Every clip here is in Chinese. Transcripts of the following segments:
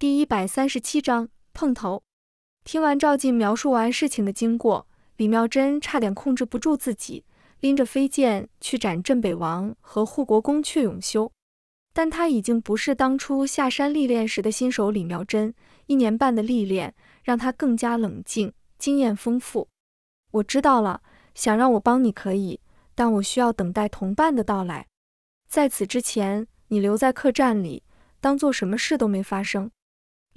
第一百三十七章碰头。听完赵进描述完事情的经过，李妙珍差点控制不住自己，拎着飞剑去斩镇北王和护国公阙永修。但他已经不是当初下山历练时的新手李妙珍，一年半的历练让他更加冷静，经验丰富。我知道了，想让我帮你可以，但我需要等待同伴的到来。在此之前，你留在客栈里，当做什么事都没发生。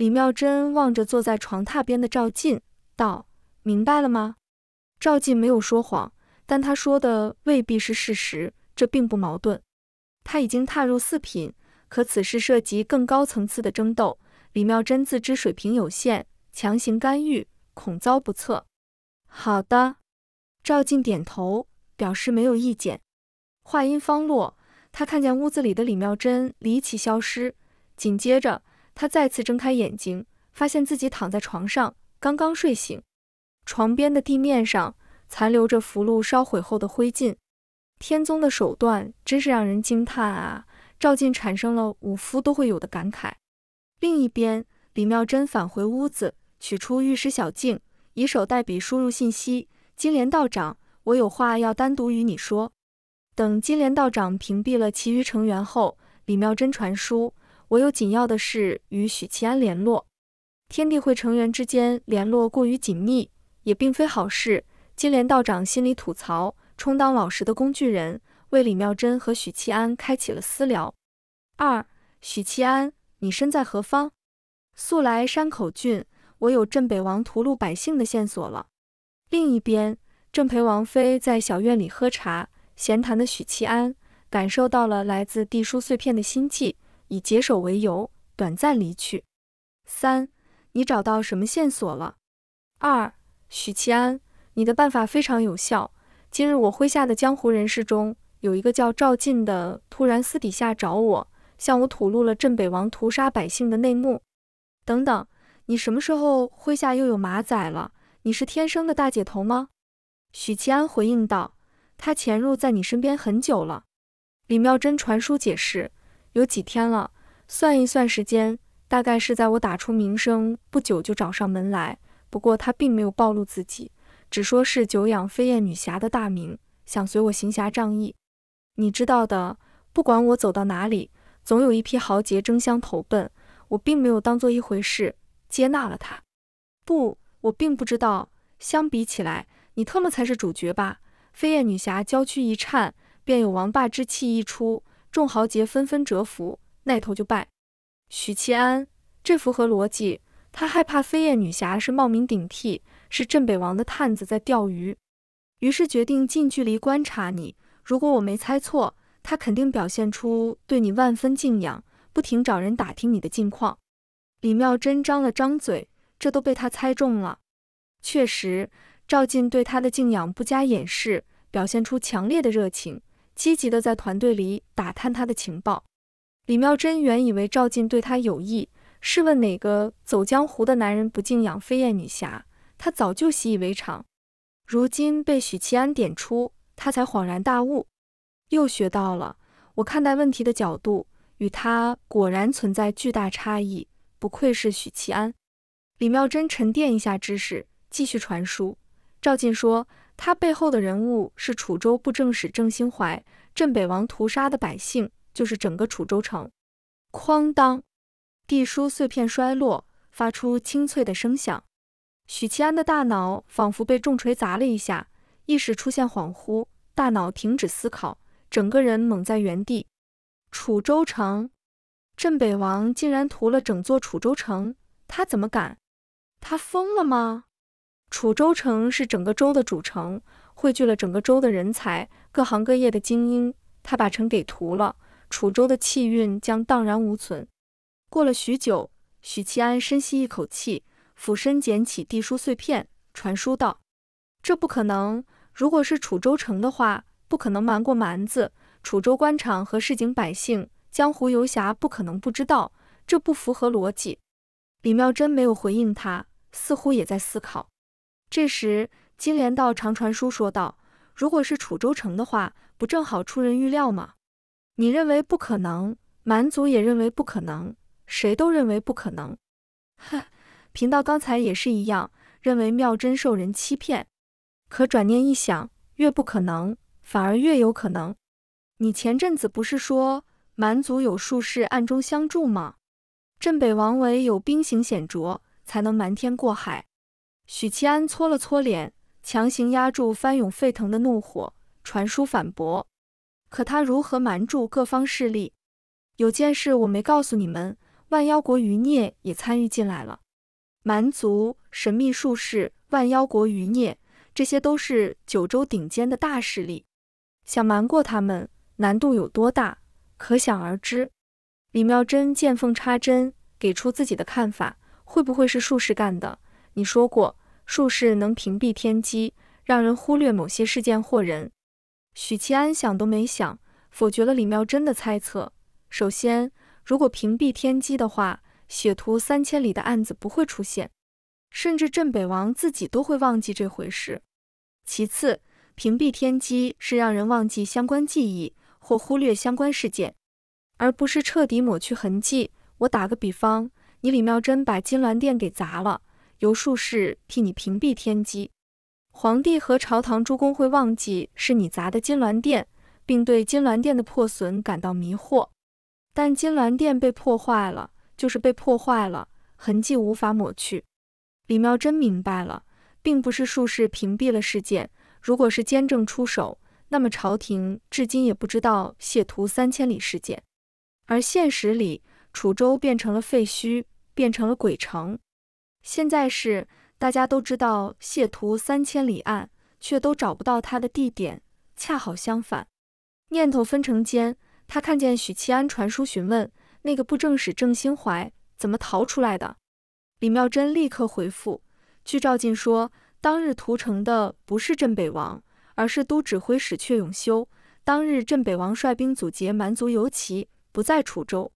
李妙珍望着坐在床榻边的赵进，道：“明白了吗？”赵进没有说谎，但他说的未必是事实，这并不矛盾。他已经踏入四品，可此事涉及更高层次的争斗。李妙珍自知水平有限，强行干预恐遭不测。好的，赵进点头表示没有意见。话音方落，他看见屋子里的李妙珍离奇消失，紧接着。他再次睁开眼睛，发现自己躺在床上，刚刚睡醒。床边的地面上残留着符箓烧毁后的灰烬。天宗的手段真是让人惊叹啊！赵进产生了武夫都会有的感慨。另一边，李妙珍返回屋子，取出玉石小镜，以手代笔输入信息：“金莲道长，我有话要单独与你说。”等金莲道长屏蔽了其余成员后，李妙珍传书。我有紧要的事与许七安联络，天地会成员之间联络过于紧密，也并非好事。金莲道长心里吐槽，充当老实的工具人，为李妙珍和许七安开启了私聊。二，许七安，你身在何方？速来山口郡，我有镇北王屠戮百姓的线索了。另一边，正陪王妃在小院里喝茶闲谈的许七安，感受到了来自地书碎片的心悸。以解手为由，短暂离去。三，你找到什么线索了？二，许其安，你的办法非常有效。今日我麾下的江湖人士中，有一个叫赵进的，突然私底下找我，向我吐露了镇北王屠杀百姓的内幕。等等，你什么时候麾下又有马仔了？你是天生的大姐头吗？许其安回应道：“他潜入在你身边很久了。”李妙真传书解释。有几天了，算一算时间，大概是在我打出名声不久就找上门来。不过他并没有暴露自己，只说是久仰飞燕女侠的大名，想随我行侠仗义。你知道的，不管我走到哪里，总有一批豪杰争相投奔。我并没有当做一回事，接纳了他。不，我并不知道。相比起来，你特么才是主角吧？飞燕女侠娇躯一颤，便有王霸之气溢出。众豪杰纷纷折服，那头就拜。许七安，这符合逻辑。他害怕飞燕女侠是冒名顶替，是镇北王的探子在钓鱼，于是决定近距离观察你。如果我没猜错，他肯定表现出对你万分敬仰，不停找人打听你的近况。李妙真张了张嘴，这都被他猜中了。确实，赵进对他的敬仰不加掩饰，表现出强烈的热情。积极地在团队里打探他的情报。李妙真原以为赵进对她有意，试问哪个走江湖的男人不敬仰飞燕女侠？她早就习以为常，如今被许其安点出，她才恍然大悟，又学到了。我看待问题的角度与他果然存在巨大差异，不愧是许其安。李妙真沉淀一下知识，继续传输。赵进说。他背后的人物是楚州布政使郑兴怀，镇北王屠杀的百姓就是整个楚州城。哐当，地书碎片摔落，发出清脆的声响。许七安的大脑仿佛被重锤砸了一下，意识出现恍惚，大脑停止思考，整个人懵在原地。楚州城，镇北王竟然屠了整座楚州城，他怎么敢？他疯了吗？楚州城是整个州的主城，汇聚了整个州的人才，各行各业的精英。他把城给屠了，楚州的气运将荡然无存。过了许久，许七安深吸一口气，俯身捡起地书碎片，传书道：“这不可能。如果是楚州城的话，不可能瞒过蛮子。楚州官场和市井百姓、江湖游侠不可能不知道，这不符合逻辑。”李妙真没有回应他，似乎也在思考。这时，金莲道长传书说道：“如果是楚州城的话，不正好出人预料吗？你认为不可能，蛮族也认为不可能，谁都认为不可能。哼，贫道刚才也是一样，认为妙真受人欺骗。可转念一想，越不可能，反而越有可能。你前阵子不是说蛮族有术士暗中相助吗？镇北王唯有兵行险着，才能瞒天过海。”许七安搓了搓脸，强行压住翻涌沸腾的怒火，传书反驳。可他如何瞒住各方势力？有件事我没告诉你们，万妖国余孽也参与进来了。蛮族、神秘术士、万妖国余孽，这些都是九州顶尖的大势力，想瞒过他们，难度有多大，可想而知。李妙珍见缝插针，给出自己的看法：会不会是术士干的？你说过。术士能屏蔽天机，让人忽略某些事件或人。许七安想都没想，否决了李妙珍的猜测。首先，如果屏蔽天机的话，血徒三千里的案子不会出现，甚至镇北王自己都会忘记这回事。其次，屏蔽天机是让人忘记相关记忆或忽略相关事件，而不是彻底抹去痕迹。我打个比方，你李妙珍把金銮殿给砸了。由术士替你屏蔽天机，皇帝和朝堂诸公会忘记是你砸的金銮殿，并对金銮殿的破损感到迷惑。但金銮殿被破坏了，就是被破坏了，痕迹无法抹去。李妙真明白了，并不是术士屏蔽了事件。如果是监正出手，那么朝廷至今也不知道亵渎三千里事件。而现实里，楚州变成了废墟，变成了鬼城。现在是大家都知道谢屠三千里案，却都找不到他的地点。恰好相反，念头分成间，他看见许七安传书询问那个布政使郑兴怀怎么逃出来的。李妙珍立刻回复：据赵进说，当日屠城的不是镇北王，而是都指挥使阙永修。当日镇北王率兵阻截蛮族游骑，不在楚州。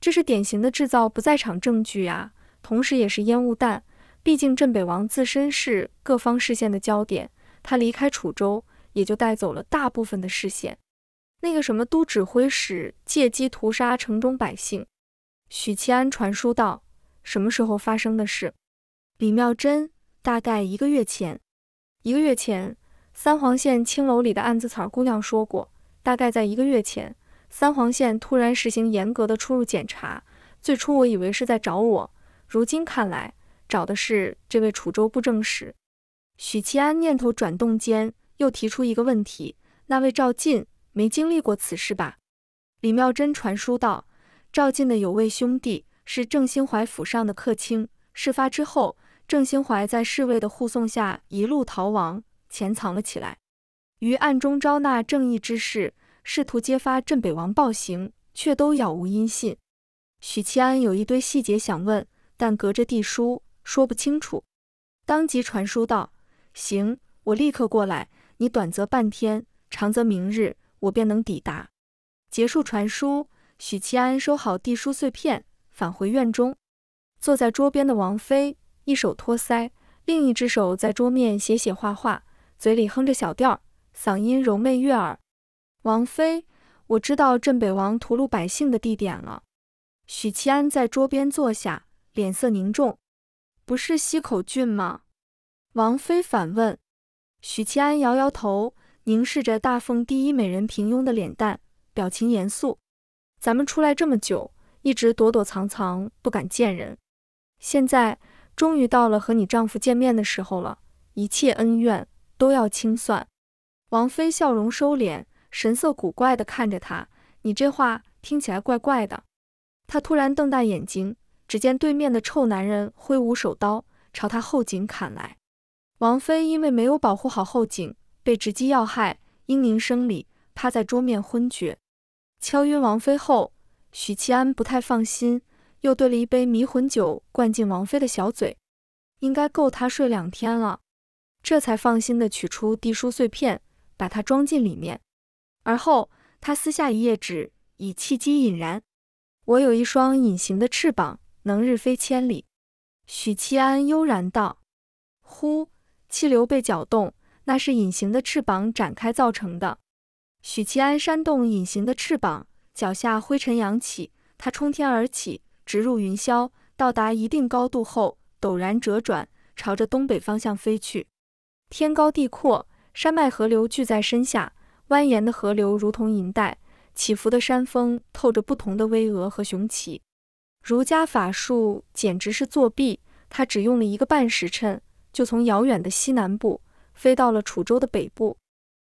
这是典型的制造不在场证据啊！同时，也是烟雾弹。毕竟镇北王自身是各方视线的焦点，他离开楚州，也就带走了大部分的视线。那个什么都指挥使借机屠杀城中百姓。许七安传书道：“什么时候发生的事？”李妙珍大概一个月前。”一个月前，三皇县青楼里的暗自草姑娘说过：“大概在一个月前，三皇县突然实行严格的出入检查。最初我以为是在找我。”如今看来，找的是这位楚州布政使许其安。念头转动间，又提出一个问题：那位赵进没经历过此事吧？李妙真传书道，赵进的有位兄弟是郑兴怀府上的客卿。事发之后，郑兴怀在侍卫的护送下一路逃亡，潜藏了起来，于暗中招纳正义之士，试图揭发镇北王暴行，却都杳无音信。许其安有一堆细节想问。但隔着地书说不清楚，当即传书道：“行，我立刻过来。你短则半天，长则明日，我便能抵达。”结束传书，许七安收好地书碎片，返回院中。坐在桌边的王妃，一手托腮，另一只手在桌面写写画画，嘴里哼着小调，嗓音柔媚悦耳。王妃，我知道镇北王屠戮百姓的地点了。许七安在桌边坐下。脸色凝重，不是西口俊吗？王妃反问。许七安摇摇头，凝视着大凤第一美人平庸的脸蛋，表情严肃。咱们出来这么久，一直躲躲藏藏，不敢见人，现在终于到了和你丈夫见面的时候了，一切恩怨都要清算。王妃笑容收敛，神色古怪的看着他，你这话听起来怪怪的。他突然瞪大眼睛。只见对面的臭男人挥舞手刀，朝他后颈砍来。王妃因为没有保护好后颈，被直击要害，嘤咛声里趴在桌面昏厥。敲晕王妃后，许七安不太放心，又兑了一杯迷魂酒灌进王妃的小嘴，应该够她睡两天了。这才放心地取出地书碎片，把它装进里面。而后他撕下一页纸，以契机引燃。我有一双隐形的翅膀。能日飞千里，许七安悠然道。呼，气流被搅动，那是隐形的翅膀展开造成的。许七安扇动隐形的翅膀，脚下灰尘扬起，他冲天而起，直入云霄。到达一定高度后，陡然折转，朝着东北方向飞去。天高地阔，山脉河流聚在身下，蜿蜒的河流如同银带，起伏的山峰透着不同的巍峨和雄奇。儒家法术简直是作弊，他只用了一个半时辰，就从遥远的西南部飞到了楚州的北部，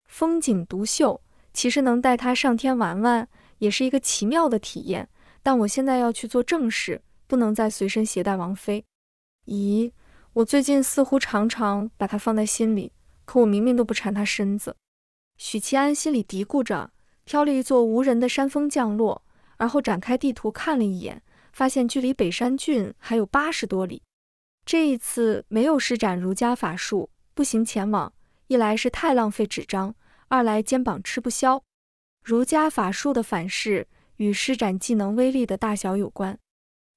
风景独秀。其实能带他上天玩玩，也是一个奇妙的体验。但我现在要去做正事，不能再随身携带王妃。咦，我最近似乎常常把他放在心里，可我明明都不缠他身子。许七安心里嘀咕着，挑了一座无人的山峰降落，而后展开地图看了一眼。发现距离北山郡还有八十多里，这一次没有施展儒家法术，步行前往。一来是太浪费纸张，二来肩膀吃不消。儒家法术的反噬与施展技能威力的大小有关，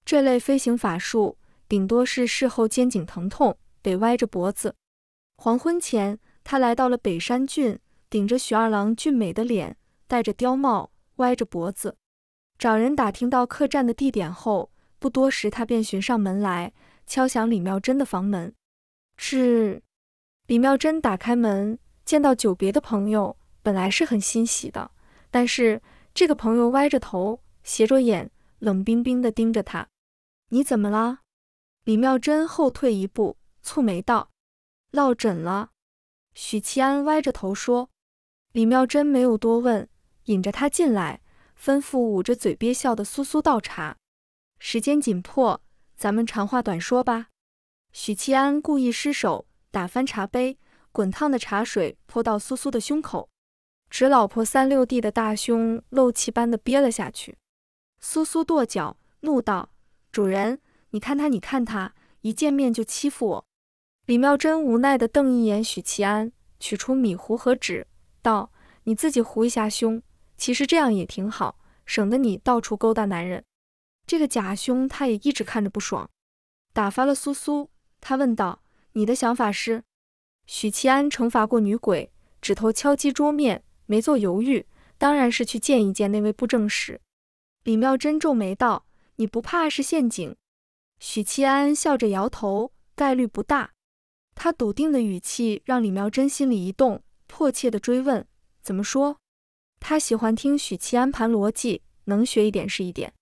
这类飞行法术顶多是事后肩颈疼痛，得歪着脖子。黄昏前，他来到了北山郡，顶着许二郎俊美的脸，戴着貂帽，歪着脖子。找人打听到客栈的地点后，不多时，他便寻上门来，敲响李妙珍的房门。是，李妙珍打开门，见到久别的朋友，本来是很欣喜的，但是这个朋友歪着头，斜着眼，冷冰冰地盯着他。你怎么了？李妙珍后退一步，蹙眉道：“落枕了。”许七安歪着头说。李妙珍没有多问，引着他进来。吩咐捂着嘴憋笑的苏苏倒茶，时间紧迫，咱们长话短说吧。许七安故意失手打翻茶杯，滚烫的茶水泼到苏苏的胸口，纸老婆三六弟的大胸漏气般的憋了下去。苏苏跺脚怒道：“主人，你看他，你看他，一见面就欺负我。”李妙真无奈地瞪一眼许七安，取出米糊和纸，道：“你自己糊一下胸。”其实这样也挺好，省得你到处勾搭男人。这个假胸他也一直看着不爽，打发了苏苏，他问道：“你的想法是？”许七安惩罚过女鬼，指头敲击桌面，没做犹豫，当然是去见一见那位布政使。李妙真皱眉道：“你不怕是陷阱？”许七安笑着摇头：“概率不大。”他笃定的语气让李妙真心里一动，迫切的追问：“怎么说？”他喜欢听许七安盘逻辑，能学一点是一点。